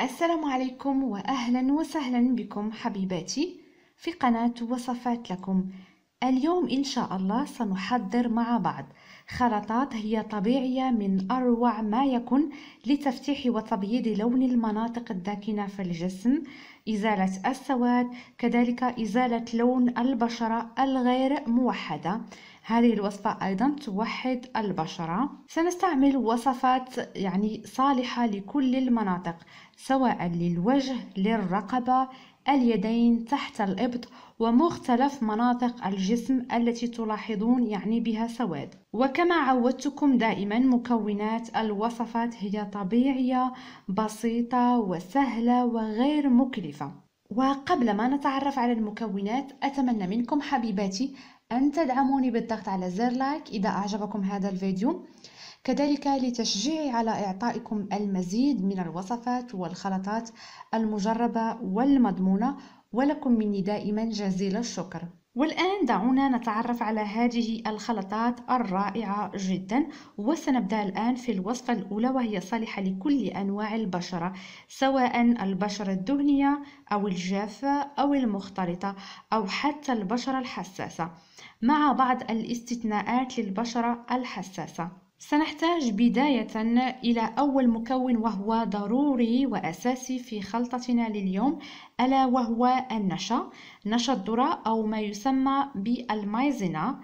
السلام عليكم وأهلا وسهلا بكم حبيباتي في قناة وصفات لكم اليوم إن شاء الله سنحضر مع بعض خلطات هي طبيعية من أروع ما يكون لتفتيح وتبييض لون المناطق الداكنة في الجسم إزالة السواد كذلك إزالة لون البشرة الغير موحدة هذه الوصفة أيضا توحد البشرة سنستعمل وصفات يعني صالحة لكل المناطق سواء للوجه للرقبة اليدين تحت الإبط ومختلف مناطق الجسم التي تلاحظون يعني بها سواد وكما عودتكم دائما مكونات الوصفات هي طبيعية بسيطة وسهلة وغير مكلفة وقبل ما نتعرف على المكونات أتمنى منكم حبيباتي أن تدعموني بالضغط على زر لايك إذا أعجبكم هذا الفيديو كذلك لتشجيعي على إعطائكم المزيد من الوصفات والخلطات المجربة والمضمونة ولكم مني دائما جزيل الشكر والآن دعونا نتعرف على هذه الخلطات الرائعة جدا وسنبدأ الآن في الوصفة الأولى وهي صالحة لكل أنواع البشرة سواء البشرة الدهنية أو الجافة أو المختلطة أو حتى البشرة الحساسة مع بعض الاستثناءات للبشرة الحساسة سنحتاج بداية إلى أول مكون وهو ضروري وأساسي في خلطتنا لليوم ألا وهو النشا نشا الذرة أو ما يسمى بالمايزنا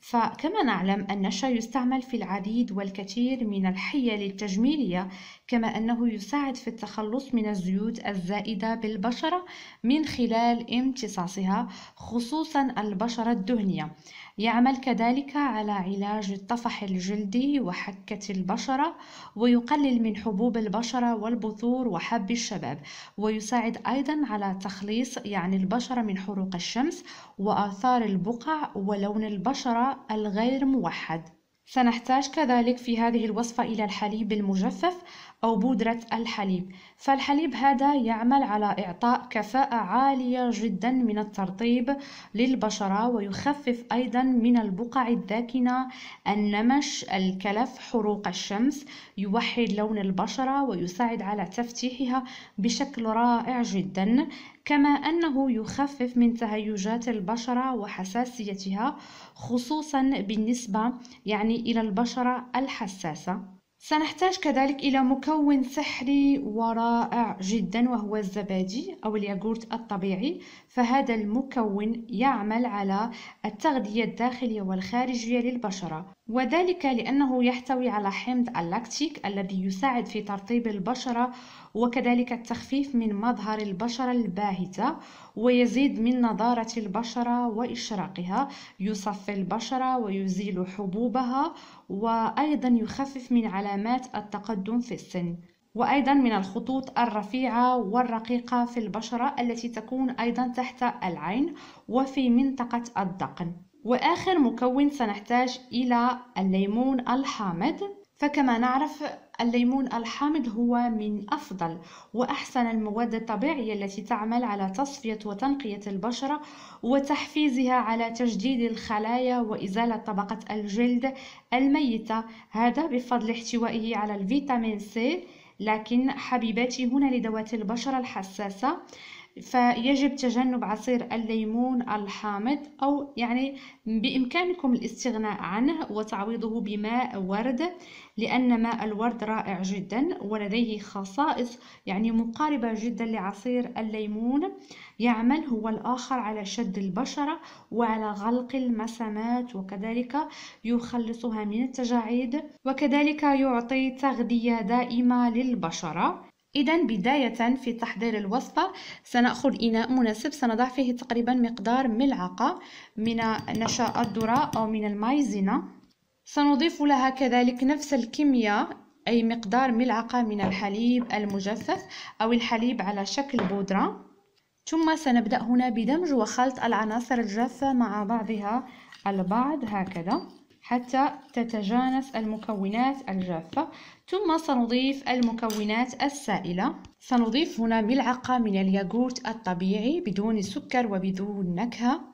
فكما نعلم النشا يستعمل في العديد والكثير من الحيل التجميلية كما أنه يساعد في التخلص من الزيوت الزائدة بالبشرة من خلال امتصاصها خصوصا البشرة الدهنية يعمل كذلك على علاج الطفح الجلدي وحكة البشرة ويقلل من حبوب البشرة والبثور وحب الشباب ويساعد أيضا على تخليص يعني البشرة من حروق الشمس وآثار البقع ولون البشرة الغير موحد سنحتاج كذلك في هذه الوصفة إلى الحليب المجفف أو بودرة الحليب فالحليب هذا يعمل على إعطاء كفاءة عالية جدا من الترطيب للبشرة ويخفف أيضا من البقع الداكنة النمش الكلف حروق الشمس يوحد لون البشرة ويساعد على تفتيحها بشكل رائع جدا كما أنه يخفف من تهيجات البشرة وحساسيتها خصوصا بالنسبة يعني إلى البشرة الحساسة سنحتاج كذلك إلى مكون سحري ورائع جدا وهو الزبادي أو الياغورت الطبيعي فهذا المكون يعمل على التغذية الداخلية والخارجية للبشرة وذلك لأنه يحتوي على حمض اللاكتيك الذي يساعد في ترطيب البشرة وكذلك التخفيف من مظهر البشرة الباهتة ويزيد من نضارة البشرة وإشراقها يصفي البشرة ويزيل حبوبها وأيضا يخفف من علامات التقدم في السن وأيضا من الخطوط الرفيعة والرقيقة في البشرة التي تكون أيضا تحت العين وفي منطقة الدقن وآخر مكون سنحتاج إلى الليمون الحامض فكما نعرف الليمون الحامض هو من أفضل وأحسن المواد الطبيعية التي تعمل على تصفية وتنقية البشرة وتحفيزها على تجديد الخلايا وإزالة طبقة الجلد الميتة هذا بفضل احتوائه على الفيتامين سي لكن حبيباتي هنا لذوات البشرة الحساسة فيجب تجنب عصير الليمون الحامض أو يعني بإمكانكم الاستغناء عنه وتعويضه بماء ورد لأن ماء الورد رائع جدا ولديه خصائص يعني مقاربة جدا لعصير الليمون يعمل هو الآخر على شد البشرة وعلى غلق المسامات وكذلك يخلصها من التجاعيد وكذلك يعطي تغذية دائمة للبشرة إذا بداية في تحضير الوصفة سنأخذ إناء مناسب سنضع فيه تقريبا مقدار ملعقة من نشاء الذرة أو من المايزينا سنضيف لها كذلك نفس الكمية أي مقدار ملعقة من الحليب المجفف أو الحليب على شكل بودرة ثم سنبدأ هنا بدمج وخلط العناصر الجافة مع بعضها البعض هكذا حتى تتجانس المكونات الجافة ثم سنضيف المكونات السائلة سنضيف هنا ملعقة من الياغورت الطبيعي بدون سكر وبدون نكهة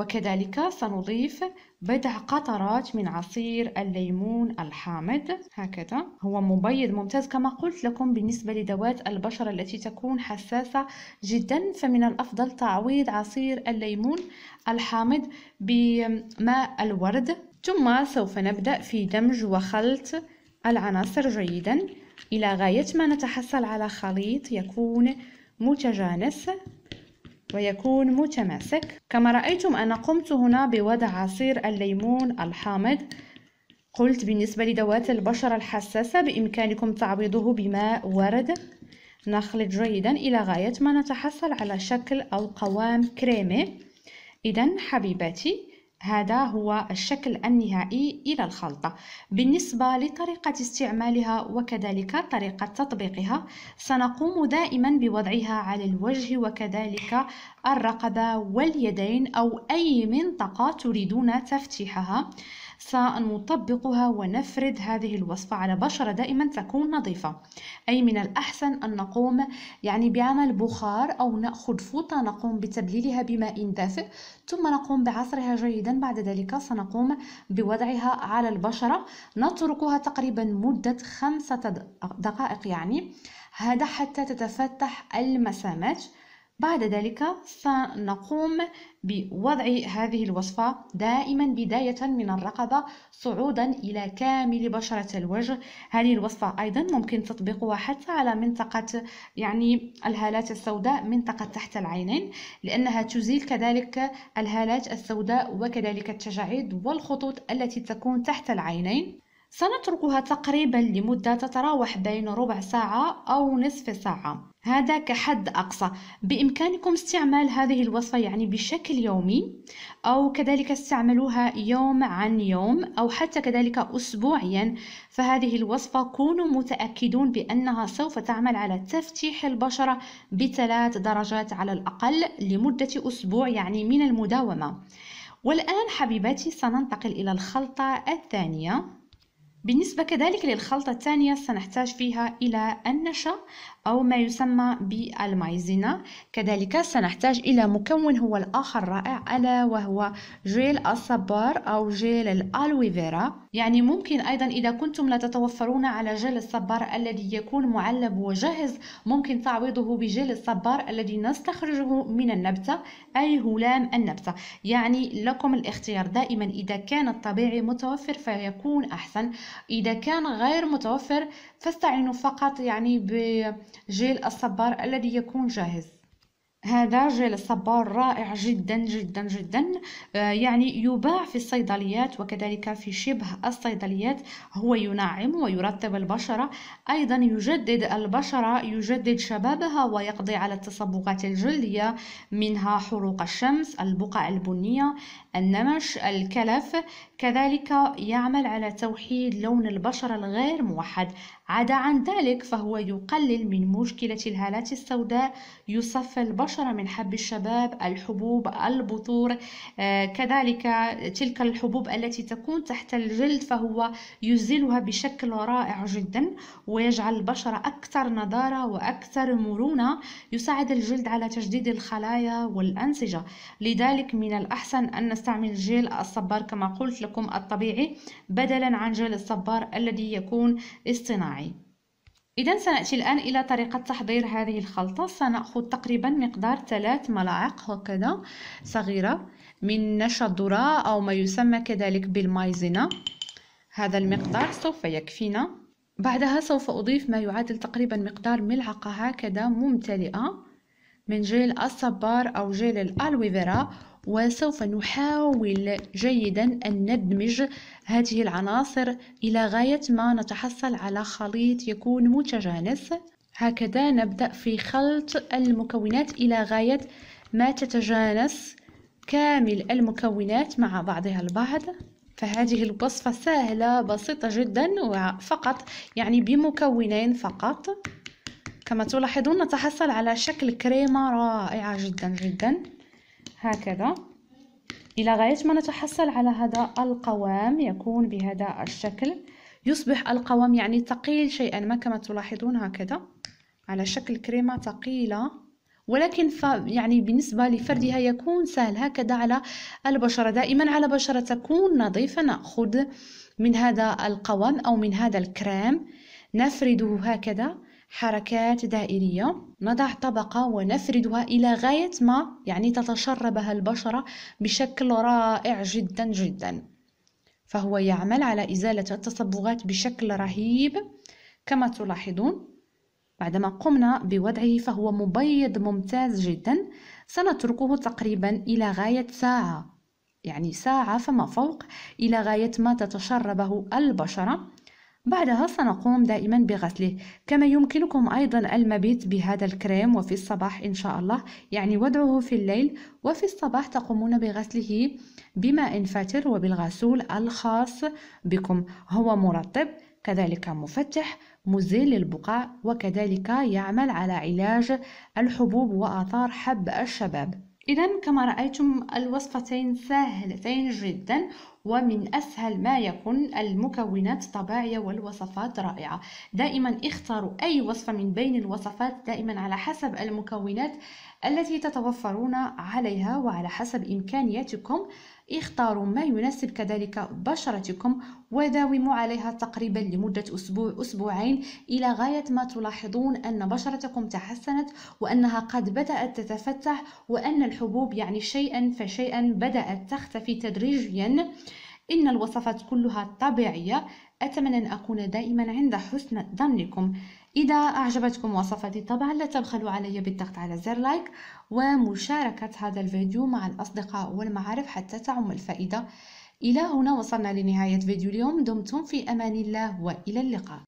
وكذلك سنضيف بضع قطرات من عصير الليمون الحامض هكذا هو مبيض ممتاز كما قلت لكم بالنسبة لذوات البشرة التي تكون حساسة جدا فمن الأفضل تعويض عصير الليمون الحامض بماء الورد ثم سوف نبدأ في دمج وخلط العناصر جيدا إلى غاية ما نتحصل على خليط يكون متجانس ويكون متماسك كما رأيتم أنا قمت هنا بوضع عصير الليمون الحامض قلت بالنسبة لذوات البشرة الحساسة بإمكانكم تعويضه بماء ورد نخلط جيدا إلى غاية ما نتحصل على شكل أو قوام كريمي إذا حبيباتي هذا هو الشكل النهائي إلى الخلطة بالنسبة لطريقة استعمالها وكذلك طريقة تطبيقها سنقوم دائما بوضعها على الوجه وكذلك الرقبة واليدين أو أي منطقة تريدون تفتيحها سنطبقها ونفرد هذه الوصفة على بشرة دائما تكون نظيفة أي من الأحسن أن نقوم يعني بعمل بخار أو نأخذ فوطة نقوم بتبليلها بماء دافئ ثم نقوم بعصرها جيدا بعد ذلك سنقوم بوضعها على البشرة نتركها تقريبا مدة خمسة دقائق يعني هذا حتى تتفتح المسامات بعد ذلك سنقوم بوضع هذه الوصفة دائما بداية من الرقبة صعودا إلى كامل بشرة الوجه هذه الوصفة أيضا ممكن تطبيقها حتى على منطقة يعني الهالات السوداء منطقة تحت العينين لأنها تزيل كذلك الهالات السوداء وكذلك التجاعيد والخطوط التي تكون تحت العينين سنتركها تقريبا لمدة تتراوح بين ربع ساعة أو نصف ساعة هذا كحد أقصى بإمكانكم استعمال هذه الوصفة يعني بشكل يومي أو كذلك استعملوها يوم عن يوم أو حتى كذلك أسبوعيا فهذه الوصفة كونوا متأكدون بأنها سوف تعمل على تفتيح البشرة بثلاث درجات على الأقل لمدة أسبوع يعني من المداومة والآن حبيباتي سننتقل إلى الخلطة الثانية بالنسبة كذلك للخلطة الثانية سنحتاج فيها إلى النشا أو ما يسمى بالمايزينا كذلك سنحتاج إلى مكون هو الآخر رائع ألا وهو جيل الصبار أو جيل الألويفيرا يعني ممكن أيضا إذا كنتم لا تتوفرون على جيل الصبار الذي يكون معلب وجاهز ممكن تعويضه بجيل الصبار الذي نستخرجه من النبتة أي هلام النبتة يعني لكم الاختيار دائما إذا كان الطبيعي متوفر فيكون أحسن إذا كان غير متوفر فاستعينوا فقط يعني بجيل الصبار الذي يكون جاهز هذا جيل الصبار رائع جدا جدا جدا آه، يعني يباع في الصيدليات وكذلك في شبه الصيدليات هو ينعم ويرطب البشرة أيضا يجدد البشرة يجدد شبابها ويقضي على التصبغات الجلدية منها حروق الشمس البقع البنية النمش الكلف كذلك يعمل على توحيد لون البشرة الغير موحد عدا عن ذلك فهو يقلل من مشكلة الهالات السوداء يصفى البشرة من حب الشباب الحبوب البثور آه، كذلك تلك الحبوب التي تكون تحت الجلد فهو يزيلها بشكل رائع جدا ويجعل البشرة أكثر نضارة وأكثر مرونة يساعد الجلد على تجديد الخلايا والأنسجة لذلك من الأحسن أن نستعمل جيل الصبار كما قلت لكم الطبيعي بدلا عن جيل الصبار الذي يكون اصطناعي إذا سنأتي الآن إلى طريقة تحضير هذه الخلطة سنأخذ تقريبا مقدار ثلاث ملاعق هكذا صغيرة من نشا الذرة أو ما يسمى كذلك بالمايزينا هذا المقدار سوف يكفينا بعدها سوف أضيف ما يعادل تقريبا مقدار ملعقة هكذا ممتلئة من جيل الصبار أو جيل الألويفيرا وسوف نحاول جيدا أن ندمج هذه العناصر إلى غاية ما نتحصل على خليط يكون متجانس هكذا نبدأ في خلط المكونات إلى غاية ما تتجانس كامل المكونات مع بعضها البعض فهذه الوصفة سهلة بسيطة جدا وفقط يعني بمكونين فقط كما تلاحظون نتحصل على شكل كريمة رائعة جدا جدا هكذا إلى غاية ما نتحصل على هذا القوام يكون بهذا الشكل يصبح القوام يعني ثقيل شيئا ما كما تلاحظون هكذا على شكل كريمة ثقيلة ولكن ف يعني بالنسبة لفردها يكون سهل هكذا على البشرة دائما على بشرة تكون نظيفة نأخذ من هذا القوام أو من هذا الكريم نفرده هكذا حركات دائرية نضع طبقة ونفردها إلى غاية ما يعني تتشربها البشرة بشكل رائع جدا جدا فهو يعمل على إزالة التصبغات بشكل رهيب كما تلاحظون بعدما قمنا بوضعه فهو مبيض ممتاز جدا سنتركه تقريبا إلى غاية ساعة يعني ساعة فما فوق إلى غاية ما تتشربه البشرة بعدها سنقوم دائما بغسله كما يمكنكم أيضا المبيت بهذا الكريم وفي الصباح إن شاء الله يعني وضعه في الليل وفي الصباح تقومون بغسله بماء فاتر وبالغسول الخاص بكم هو مرطب كذلك مفتح مزيل للبقع وكذلك يعمل على علاج الحبوب وآثار حب الشباب إذا كما رأيتم الوصفتين سهلتين جدا ومن أسهل ما يكون المكونات طبيعية والوصفات رائعة دائما اختاروا أي وصفة من بين الوصفات دائما على حسب المكونات التي تتوفرون عليها وعلى حسب إمكانياتكم اختاروا ما يناسب كذلك بشرتكم وداوموا عليها تقريبا لمدة أسبوع أسبوعين إلى غاية ما تلاحظون أن بشرتكم تحسنت وأنها قد بدأت تتفتح وأن الحبوب يعني شيئا فشيئا بدأت تختفي تدريجيا إن الوصفات كلها طبيعية أتمنى أن أكون دائما عند حسن ظنكم إذا أعجبتكم وصفتي طبعا لا تبخلوا علي بالضغط على زر لايك ومشاركة هذا الفيديو مع الأصدقاء والمعارف حتى تعم الفائدة إلى هنا وصلنا لنهاية فيديو اليوم دمتم في أمان الله وإلى اللقاء